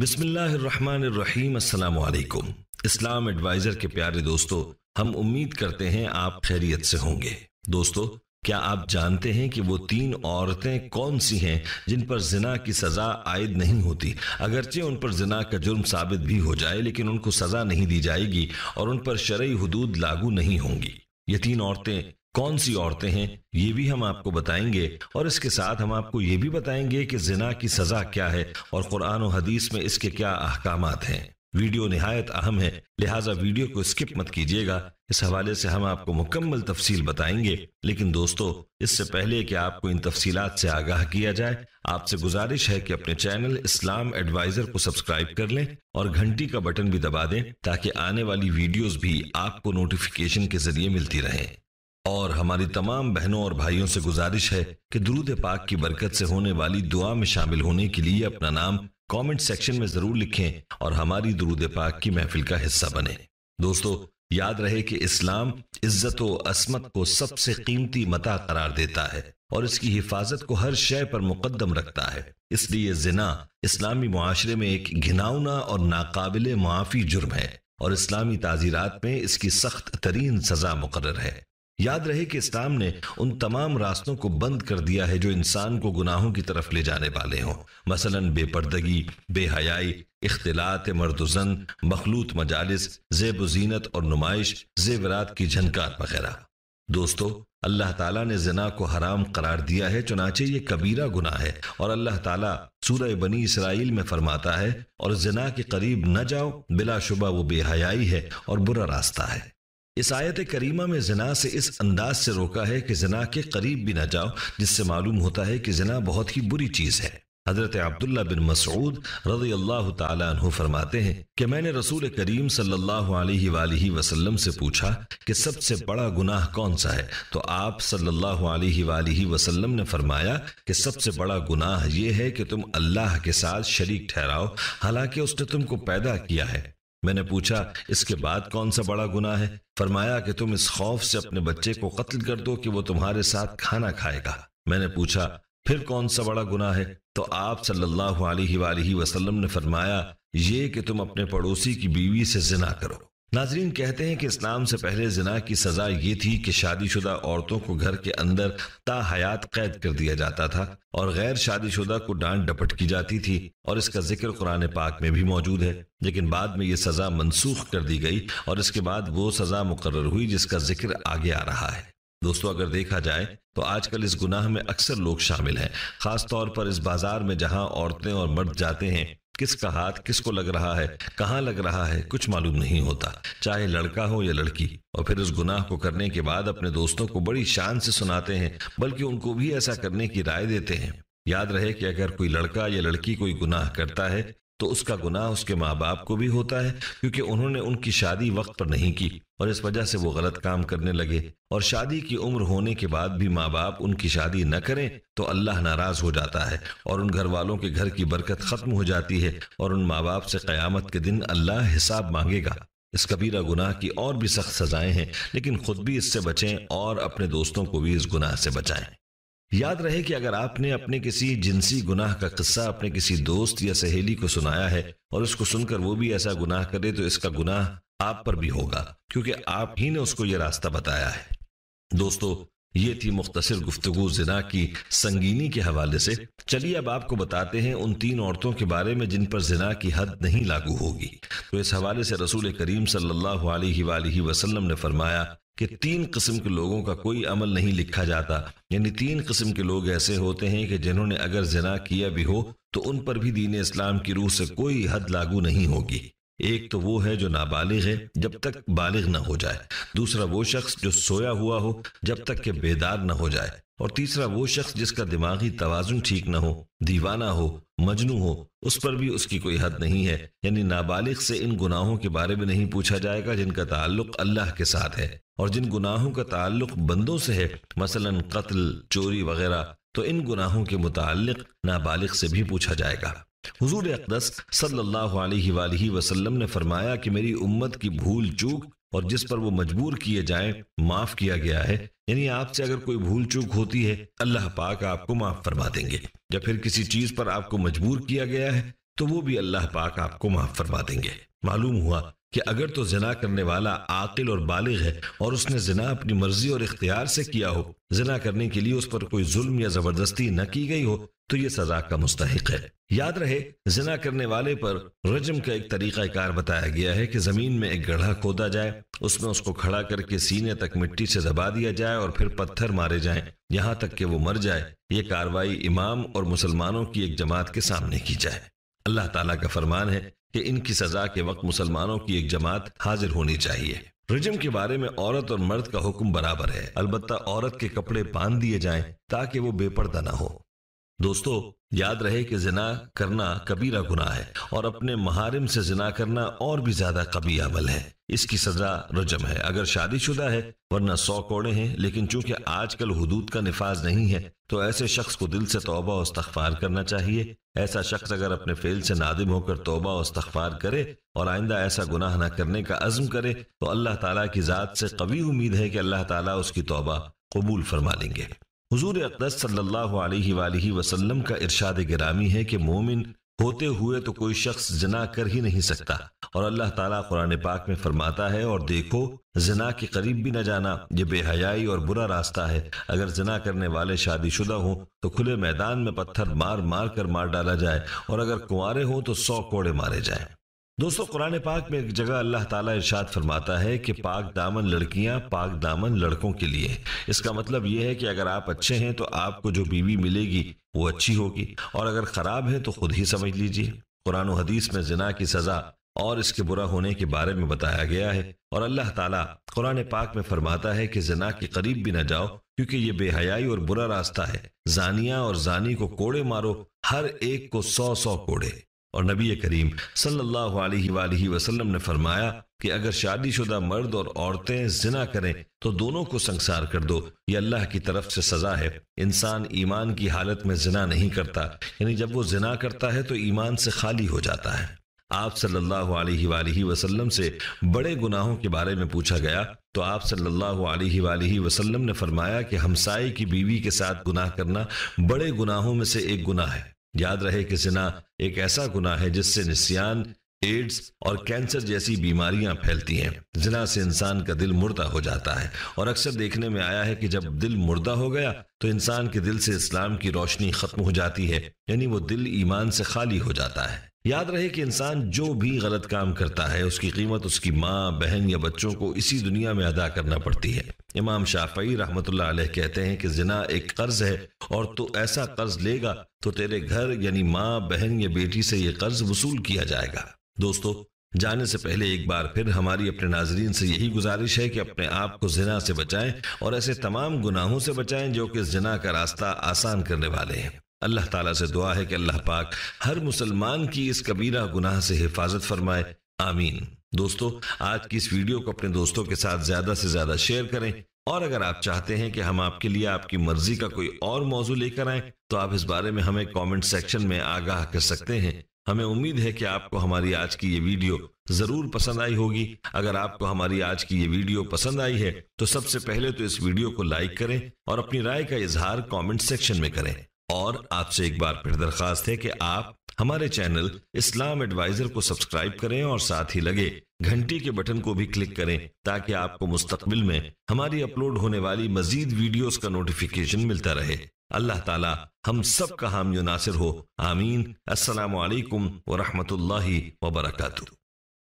बिस्मिल्लाम इस्लाम adviser के प्यारे दोस्तों हम उम्मीद करते हैं आप खैरियत से होंगे दोस्तों क्या आप जानते हैं कि वो तीन औरतें कौन सी हैं जिन पर जिना की सजा आयद नहीं होती अगरचे उन पर जिना का जुर्म साबित भी हो जाए लेकिन उनको सजा नहीं दी जाएगी और उन पर शरय हदूद लागू नहीं होंगी ये तीन औरतें कौन सी औरतें हैं ये भी हम आपको बताएंगे और इसके साथ हम आपको ये भी बताएंगे कि जिना की सजा क्या है और कुरान और हदीस में इसके क्या अहकाम हैं वीडियो नहायत अहम है लिहाजा वीडियो को स्किप मत कीजिएगा इस हवाले से हम आपको मुकम्मल तफसील बताएंगे लेकिन दोस्तों इससे पहले कि आपको इन तफसीलात से आगाह किया जाए आपसे गुजारिश है कि अपने चैनल इस्लाम एडवाइजर को सब्सक्राइब कर लें और घंटी का बटन भी दबा दें ताकि आने वाली वीडियोस भी आपको नोटिफिकेशन के जरिए मिलती रहें हमारी तमाम बहनों और भाइयों से गुजारिश है कि दुरूद पाक की बरकत से होने वाली दुआ में शामिल होने के लिए अपना नाम कमेंट सेक्शन में जरूर लिखें और हमारी दुरूद पाक की महफिल का हिस्सा बने दोस्तों याद रहे कि इस्लाम इज्जत व असमत को सबसे कीमती मता करार देता है और इसकी हिफाजत को हर शय पर मुकदम रखता है इसलिए जिना इस्लामी माशरे में एक घिनाउना और नाकाबिले माफी जुर्म है और इस्लामी ताजीरात में इसकी सख्त तरीन सजा मुकर है याद रहे कि इस्लाम ने उन तमाम रास्तों को बंद कर दिया है जो इंसान को गुनाहों की तरफ ले जाने वाले हों मसलन बेपर्दगी बेहयाई इख्तलात मर्दजन मखलूत मजालिस जेब जीनत और नुमाइश जेवरात की झनकार वगैरह दोस्तों अल्लाह ताला ने जना को हराम करार दिया है चुनाचे ये कबीरा गुना है और अल्लाह ताला सूरह बनी इसराइल में फरमाता है और जना के करीब न जाओ बिलाशुबा वो बेहयाई है और बुरा रास्ता है इस आयत करीमा में जना से इस अंदाज से रोका है कि जना के करीब भी ना जाओ जिससे मालूम होता है कि जना बहुत ही बुरी चीज़ है हजरत अब्दुल्ला बिन मसूद रजी अल्लाह तु फरमाते हैं कि मैंने रसूल करीम सल्ला वसलम से पूछा कि सबसे बड़ा गुनाह कौन सा है तो आप सल्ला वसलम ने फरमाया कि सबसे बड़ा गुनाह यह है कि तुम अल्लाह के साथ शरीक ठहराओ हालांकि उसने तुमको पैदा किया है मैंने पूछा इसके बाद कौन सा बड़ा गुना है फरमाया कि तुम इस खौफ से अपने बच्चे को कत्ल कर दो कि वो तुम्हारे साथ खाना खाएगा मैंने पूछा फिर कौन सा बड़ा गुना है तो आप सल्लल्लाहु अलैहि वसल्लम ने फरमाया ये कि तुम अपने पड़ोसी की बीवी से जिना करो नाजरीन कहते हैं कि इस्लाम से पहले जना की सजा ये थी कि शादीशुदा औरतों को घर के अंदर ता हयात कैद कर दिया जाता था और गैर शादीशुदा को डांट डपट की जाती थी और इसका जिक्र कुरान पाक में भी मौजूद है लेकिन बाद में ये सजा मनसूख कर दी गई और इसके बाद वो सजा मुकर हुई जिसका जिक्र आगे आ रहा है दोस्तों अगर देखा जाए तो आजकल इस गुनाह में अक्सर लोग शामिल हैं ख़ासतौर पर इस बाजार में जहां औरतें और मर्द जाते हैं किसका हाथ किसको लग रहा है कहाँ लग रहा है कुछ मालूम नहीं होता चाहे लड़का हो या लड़की और फिर उस गुनाह को करने के बाद अपने दोस्तों को बड़ी शान से सुनाते हैं बल्कि उनको भी ऐसा करने की राय देते हैं याद रहे कि अगर कोई लड़का या लड़की कोई गुनाह करता है तो उसका गुनाह उसके माँ बाप को भी होता है क्योंकि उन्होंने उनकी शादी वक्त पर नहीं की और इस वजह से वो गलत काम करने लगे और शादी की उम्र होने के बाद भी माँ बाप उनकी शादी न करें तो अल्लाह नाराज हो जाता है और उन घर वालों के घर की बरकत खत्म हो जाती है और उन माँ बाप से क़्यामत के दिन अल्लाह हिसाब मांगेगा इस कबीरा गुनाह की और भी सख्त सजाएं हैं लेकिन खुद भी इससे बचें और अपने दोस्तों को भी इस गुनाह से बचाएं याद रहे कि अगर आपने अपने किसी जिनसी गुनाह का किस्सा अपने किसी दोस्त या सहेली को सुनाया है और उसको सुनकर वो भी ऐसा गुनाह करे तो इसका गुनाह आप पर भी होगा क्योंकि आप ही ने उसको यह रास्ता बताया है दोस्तों ये थी मुख्तसर गुफ्तगु जिना की संगीनी के हवाले से चलिए अब आपको बताते हैं उन तीन औरतों के बारे में जिन पर जिना की हद नहीं लागू होगी तो इस हवाले से रसूल करीम सल्लल्लाहु अलैहि वसल्लम ने फरमाया कि तीन किस्म के लोगों का कोई अमल नहीं लिखा जाता यानी तीन किस्म के लोग ऐसे होते हैं कि जिन्होंने अगर जना किया भी हो तो उन पर भी दीन इस्लाम की रूह से कोई हद लागू नहीं होगी एक तो वो है जो नाबालिग है जब तक बालिग ना हो जाए दूसरा वो शख्स जो सोया हुआ हो जब तक के बेदार ना हो जाए और तीसरा वो शख्स जिसका दिमागी तोज़ुन ठीक ना हो दीवाना हो मजनू हो उस पर भी उसकी कोई हद नहीं है यानी नाबालिग से इन गुनाहों के बारे में नहीं पूछा जाएगा जिनका ताल्लुक अल्लाह के साथ है और जिन गुनाहों का ताल्लुक बंदों से है मसलन कत्ल चोरी वगैरह तो इन गुनाहों के मुतालिक नाबालिग से भी पूछा जाएगा हजूर अकदस सल्लल्लाहु वसल्लम ने फरमाया कि मेरी उम्मत की भूल चूक और जिस पर वो मजबूर किए जाए माफ किया गया है यानी आपसे अगर कोई भूल चूक होती है अल्लाह पाक आपको माफ फरमा देंगे या फिर किसी चीज पर आपको मजबूर किया गया है तो वो भी अल्लाह पाक आपको माफ फरमा देंगे मालूम हुआ कि अगर तो जना करने वाला आकिल और बालिग है और उसने जना अपनी मर्जी और इख्तियार से किया हो जना करने के लिए उस पर कोई जुल्म या जबरदस्ती न की गई हो तो ये सजा का मुस्तक है याद रहे जिना करने वाले पर रजम का एक तरीका कार बताया गया है कि जमीन में एक गढ़ा खोदा जाए उसमें उसको खड़ा करके सीने तक मिट्टी से दबा दिया जाए और फिर पत्थर मारे जाएं यहाँ तक कि वो मर जाए ये कार्रवाई इमाम और मुसलमानों की एक जमात के सामने की जाए अल्लाह ताला का फरमान है कि इनकी सजा के वक्त मुसलमानों की एक जमात हाजिर होनी चाहिए रिजम के बारे में औरत और मर्द का हुक्म बराबर है अलबत्ता औरत के कपड़े बांध दिए जाएं ताकि वो बेपर्दा ना हो दोस्तों याद रहे कि जिना करना कबीरा गुना है और अपने महारिम से जिना करना और भी ज्यादा कबी अमल है इसकी सजा रजम है अगर शादीशुदा है वरना सौ कोड़े हैं लेकिन चूंकि आजकल हदूद का निफाज नहीं है तो ऐसे शख्स को दिल से तोबा और इस्तार करना चाहिए ऐसा शख्स अगर अपने फेल से नादिम होकर तोबा और इस्तार करे और आइंदा ऐसा गुनाह ना करने का अज़म करे तो अल्लाह तला की ज़ात से कभी उम्मीद है कि अल्लाह तला उसकी तोबा कबूल फरमा लेंगे हजूर अकदस वसल्लम का इरशाद गिरामी है कि मोमिन होते हुए तो कोई शख्स जना कर ही नहीं सकता और अल्लाह ताला कुरान पाक में फरमाता है और देखो जना के करीब भी न जाना ये बेहयाई और बुरा रास्ता है अगर जना करने वाले शादीशुदा हों तो खुले मैदान में पत्थर मार मार कर मार डाला जाए और अगर कुंवरे हों तो सौ कोड़े मारे जाए दोस्तों कुरान पाक में एक जगह अल्लाह ताला इरशाद फरमाता है कि पाक दामन लड़कियां पाक दामन लड़कों के लिए इसका मतलब यह है कि अगर आप अच्छे हैं तो आपको जो बीवी मिलेगी वो अच्छी होगी और अगर खराब है तो खुद ही समझ लीजिए कुरान हदीस में जिना की सजा और इसके बुरा होने के बारे में बताया गया है और अल्लाह ताला कुरान पाक में फरमाता है कि जना के करीब भी न जाओ क्योंकि ये बेहयाई और बुरा रास्ता है जानिया और जानी को कोड़े मारो हर एक को सौ सौ कोड़े और नबी करीम सल्लाम ने फरमाया कि अगर शादीशुदा मर्द और औरतें जिना करें तो दोनों को संसार कर दो ये अल्लाह की तरफ से सजा है इंसान ईमान की हालत में जिना नहीं करता यानी जब वो जिना करता है तो ईमान से खाली हो जाता है आप सल्लल्लाहु अलैहि वसल्लम से बड़े गुनाहों के बारे में पूछा गया तो आप सल्लल्लाहु अलैहि वसल्लम ने फरमाया कि हमसाई की बीवी के साथ गुनाह करना बड़े गुनाहों में से एक गुनाह है याद रहे कि जिना एक ऐसा गुना है जिससे निस्यान एड्स और कैंसर जैसी बीमारियां फैलती हैं जिना से इंसान का दिल मुर्दा हो जाता है और अक्सर देखने में आया है कि जब दिल मुर्दा हो गया तो इंसान के दिल से इस्लाम की रोशनी खत्म हो जाती है यानी वो दिल ईमान से खाली हो जाता है याद रहे कि इंसान जो भी गलत काम करता है उसकी कीमत उसकी माँ बहन या बच्चों को इसी दुनिया में अदा करना पड़ती है इमाम शाफी रहमत कहते हैं कि जना एक कर्ज है और तो ऐसा कर्ज लेगा तो तेरे घर यानी माँ बहन या बेटी से ये कर्ज वसूल किया जाएगा दोस्तों जाने से पहले एक बार फिर हमारी अपने नाजरीन से यही गुजारिश है कि अपने आप को जना से बचाएं और ऐसे तमाम गुनाहों से बचाएं जो कि जिना का रास्ता आसान करने वाले हैं अल्लाह ताला से दुआ है कि अल्लाह पाक हर मुसलमान की इस कबीरा गुनाह से हिफाजत फरमाए आमीन दोस्तों आज की इस वीडियो को अपने दोस्तों के साथ ज्यादा से ज्यादा शेयर करें और अगर आप चाहते हैं कि हम आपके लिए आपकी मर्जी का कोई और मौजू लेकर आए तो आप इस बारे में हमें कॉमेंट सेक्शन में आगाह कर सकते हैं हमें उम्मीद है कि आपको हमारी आज की ये वीडियो जरूर पसंद आई होगी अगर आपको हमारी आज की ये वीडियो पसंद आई है तो सबसे पहले तो इस वीडियो को लाइक करें और अपनी राय का इजहार कमेंट सेक्शन में करें और आपसे एक बार फिर दरखास्त है कि आप हमारे चैनल इस्लाम एडवाइजर को सब्सक्राइब करें और साथ ही लगे घंटी के बटन को भी क्लिक करें ताकि आपको मुस्तकबिल में हमारी अपलोड होने वाली मजीद वीडियोज का नोटिफिकेशन मिलता रहे अल्लाह ताला हम सब का हामियो नासिर हो आमीन अस्सलाम वालेकुम व रहमतुल्लाहि व बरकातहू